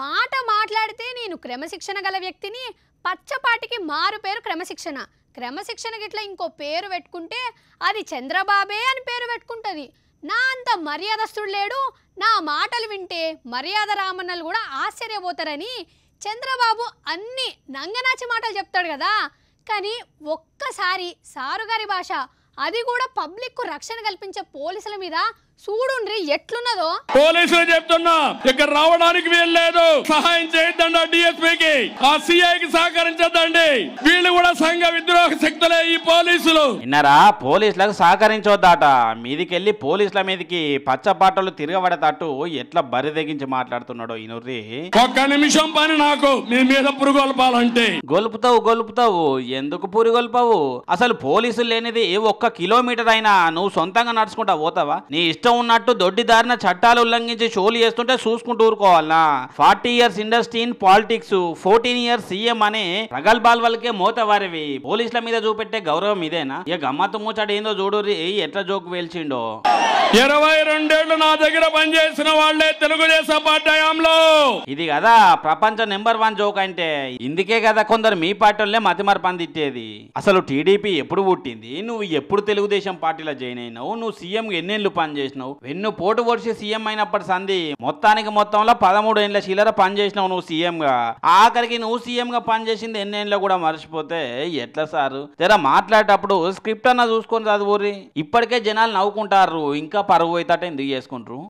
మాట మాట్లాడితే నేను క్రమశిక్షణ గల వ్యక్తిని పచ్చపాటికి మారు పేరు క్రమశిక్షణ క్రమశిక్షణ గిట్ల ఇంకో పేరు పెట్టుకుంటే అది చంద్రబాబే అని పేరు పెట్టుకుంటుంది నా అంత మర్యాదస్తుడు లేడు నా మాటలు వింటే మర్యాద రామన్నలు కూడా ఆశ్చర్యపోతారని చంద్రబాబు అన్ని నంగనాచి మాటలు చెప్తాడు కదా కానీ ఒక్కసారి సారుగారి భాష అది కూడా పబ్లిక్కు రక్షణ కల్పించే పోలీసుల మీద చూడుండ్రి ఎట్లున్నదో పోలీసులు చెప్తున్నా ఇక్కడ రావడానికి వీల్లేదు సహాయం చేయొద్దండి ఆ డిఎస్పీకి ఆ సిఐకి సహకరించొద్దండి వీళ్ళు కూడా సంఘ విద్రోహ శక్తులే ఈ పోలీసులు విన్నారా పోలీసులకు సహకరించొద్దట మీదికెళ్ళి పోలీసుల మీదకి పచ్చ బట్టలు తిరగబడేటట్టు ఎట్లా బరి తెగించి మాట్లాడుతున్నాడు ఈ నూరి ఒక్క నిమిషం పని నాకు మీ మీద పురుగొల్పాలంటే గొలుపుతావు గొలుపుతావు ఎందుకు పురుగొల్పావు అసలు పోలీసులు లేనిది ఒక్క కిలోమీటర్ అయినా నువ్వు సొంతంగా నడుచుకుంటా పోతావా నీ ఇష్టం ఇంట్లో ఉన్నట్టు దొడ్డిదారిన చట్టాలు ఉల్లంఘించి షోలు చేస్తుంటే చూసుకుంటూ ఊరుకోవాలా forty years industry in politics fourteen years CM అనే ప్రగల్భాల మూత మోతవారివి పోలీసుల మీద చూపెట్టే గౌరవం ఇదేనా ఇక గమ్మత్తు ముచ్చట ఏందో చూడు ఎట్లా జోకు వేల్చిండో ఇరవై రెండేళ్లు నా దగ్గర పనిచేసిన వాళ్లే తెలుగుదేశం పార్టీలో ఇది కదా ప్రపంచ నెంబర్ వన్ జోక్ అంటే ఇందుకే కదా కొందరు మీ మతి మతిమర పందిట్టేది అసలు టీడీపీ ఎప్పుడు పుట్టింది నువ్వు ఎప్పుడు తెలుగుదేశం పార్టీలో జాయిన్ అయినావు నువ్వు సీఎం ఎన్నేళ్ళు పనిచేసి చేసినావు వెన్ను పోటు పొడిచి సీఎం అయినప్పటి సంధి మొత్తానికి మొత్తంలో పదమూడు ఏళ్ళ పని పనిచేసినావు నువ్వు గా ఆఖరికి నువ్వు గా పనిచేసింది ఎన్నేళ్ళలో కూడా మర్చిపోతే ఎట్లా సారు జర మాట్లాడేటప్పుడు స్క్రిప్ట్ అన్న చూసుకొని చదువుర్రి ఇప్పటికే జనాలు నవ్వుకుంటారు ఇంకా పరువు అవుతాట ఎందుకు చేసుకుంటారు